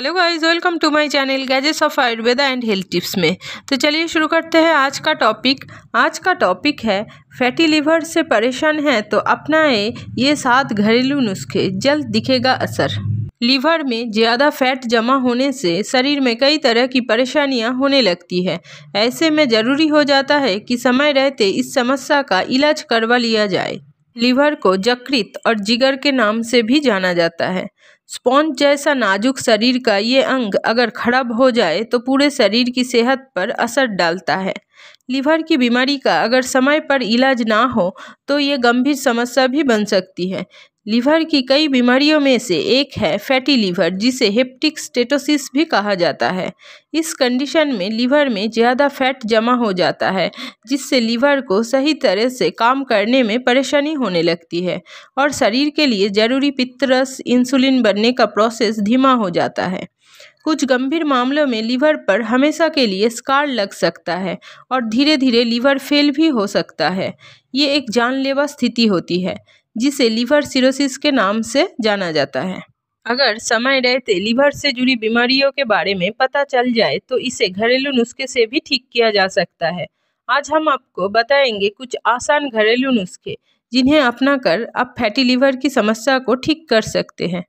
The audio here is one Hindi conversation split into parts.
hello guys welcome to my channel gadgets of Ayurveda and health tips में तो चलिए शुरू करते हैं आज का टॉपिक आज का टॉपिक है फैटी लिवर से परेशान है तो अपनाएं ये सात घरेलू नुस्खे जल्द दिखेगा असर लीवर में ज़्यादा फैट जमा होने से शरीर में कई तरह की परेशानियां होने लगती है ऐसे में ज़रूरी हो जाता है कि समय रहते इस समस्या का इलाज करवा लिया जाए लीवर को जकृत और जिगर के नाम से भी जाना जाता है स्पॉन्ज जैसा नाजुक शरीर का ये अंग अगर खराब हो जाए तो पूरे शरीर की सेहत पर असर डालता है लीवर की बीमारी का अगर समय पर इलाज ना हो तो ये गंभीर समस्या भी बन सकती है लीवर की कई बीमारियों में से एक है फैटी लीवर जिसे हेप्टिक स्टेटोसिस भी कहा जाता है इस कंडीशन में लीवर में ज़्यादा फैट जमा हो जाता है जिससे लीवर को सही तरह से काम करने में परेशानी होने लगती है और शरीर के लिए ज़रूरी पित्तरस इंसुलिन बनने करने का प्रोसेस धीमा हो जाता है कुछ गंभीर मामलों में लीवर पर हमेशा के लिए स्कार लग सकता है और धीरे धीरे लीवर फेल भी हो सकता है ये एक जानलेवा स्थिति होती है जिसे लीवर सिरोसिस के नाम से जाना जाता है अगर समय रहते लीवर से जुड़ी बीमारियों के बारे में पता चल जाए तो इसे घरेलू नुस्खे से भी ठीक किया जा सकता है आज हम आपको बताएंगे कुछ आसान घरेलू नुस्खे जिन्हें अपनाकर आप फैटी लीवर की समस्या को ठीक कर सकते हैं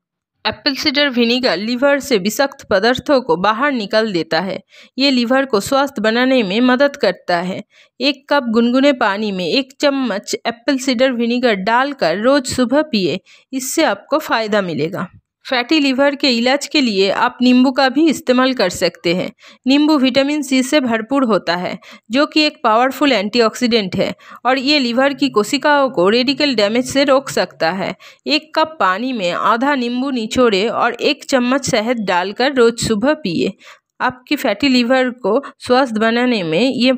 एप्पल सीडर विनीगर लीवर से विषक्त पदार्थों को बाहर निकाल देता है ये लीवर को स्वस्थ बनाने में मदद करता है एक कप गुनगुने पानी में एक चम्मच एप्पल सीडर विनीगर डालकर रोज सुबह पिए इससे आपको फ़ायदा मिलेगा फैटी लीवर के इलाज के लिए आप नींबू का भी इस्तेमाल कर सकते हैं नींबू विटामिन सी से भरपूर होता है जो कि एक पावरफुल एंटीऑक्सीडेंट है और ये लीवर की कोशिकाओं को रेडिकल डैमेज से रोक सकता है एक कप पानी में आधा नींबू निचोड़े और एक चम्मच शहद डालकर रोज़ सुबह पिए आपकी फैटी लीवर को स्वस्थ बनाने में ये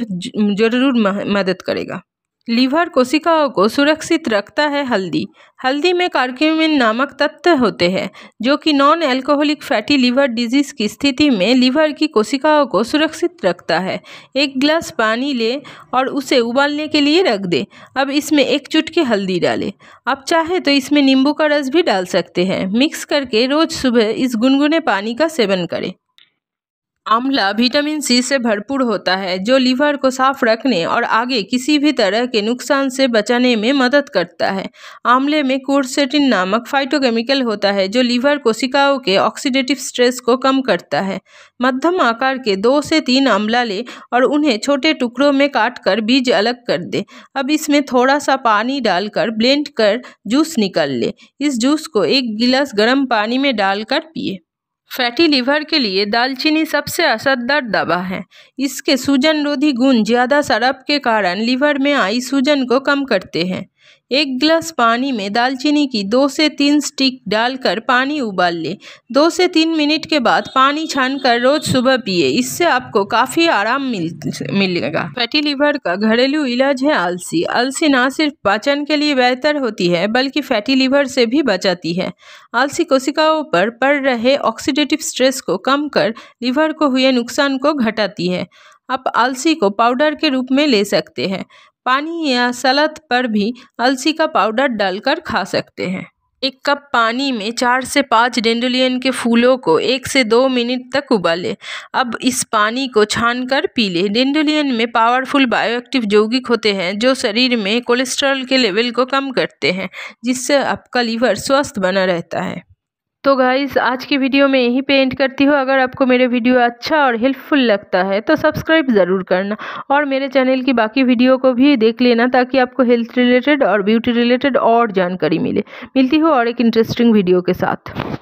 ज़रूर मदद करेगा लीवर कोशिकाओं को सुरक्षित रखता है हल्दी हल्दी में कार्क्यूमिन नामक तत्व होते हैं जो कि non alcoholic fatty liver disease की स्थिति में लीवर की कोशिकाओं को सुरक्षित रखता है एक गिलास पानी ले और उसे उबालने के लिए रख दे अब इसमें एक चुटकी हल्दी डालें आप चाहे तो इसमें नींबू का रस भी डाल सकते हैं मिक्स करके रोज़ सुबह इस गुनगुने पानी का सेवन करें आंवला विटामिन सी से भरपूर होता है जो लीवर को साफ रखने और आगे किसी भी तरह के नुकसान से बचाने में मदद करता है आंवले में कोर्सेटिन नामक फाइटोकेमिकल होता है जो लीवर कोशिकाओं के ऑक्सीडेटिव स्ट्रेस को कम करता है मध्यम आकार के दो से तीन आंवला ले और उन्हें छोटे टुकड़ों में काट कर बीज अलग कर दे अब इसमें थोड़ा सा पानी डालकर ब्लेंड कर जूस निकाल ले इस जूस को एक गिलास गर्म पानी में डालकर पिए फैटी लीवर के लिए दालचीनी सबसे असरदार दवा है इसके सूजन रोधी गुण ज़्यादा शराब के कारण लीवर में आई सूजन को कम करते हैं एक गिलास पानी में दालचीनी की दो से तीन स्टिक डालकर पानी उबाल लें दो से तीन मिनट के बाद पानी छानकर रोज़ सुबह पिए इससे आपको काफ़ी आराम मिल मिलेगा फैटी लिवर का घरेलू इलाज है आलसी आलसी ना सिर्फ पाचन के लिए बेहतर होती है बल्कि फैटी लिवर से भी बचाती है आलसी कोशिकाओं पर पड़ रहे ऑक्सीडेटिव स्ट्रेस को कम कर लिवर को हुए नुकसान को घटाती है आप आलसी को पाउडर के रूप में ले सकते हैं पानी या सलाद पर भी अलसी का पाउडर डालकर खा सकते हैं एक कप पानी में चार से पाँच डेंडोलियन के फूलों को एक से दो मिनट तक उबालें अब इस पानी को छान कर पी लें डेंडोलियन में पावरफुल बायोएक्टिव यौगिक होते हैं जो शरीर में कोलेस्ट्रॉल के लेवल को कम करते हैं जिससे आपका लीवर स्वस्थ बना रहता है तो गाइज़ आज की वीडियो में यहीं पे एंड करती हूँ अगर आपको मेरे वीडियो अच्छा और हेल्पफुल लगता है तो सब्सक्राइब ज़रूर करना और मेरे चैनल की बाकी वीडियो को भी देख लेना ताकि आपको हेल्थ रिलेटेड और ब्यूटी रिलेटेड और जानकारी मिले मिलती हो और एक इंटरेस्टिंग वीडियो के साथ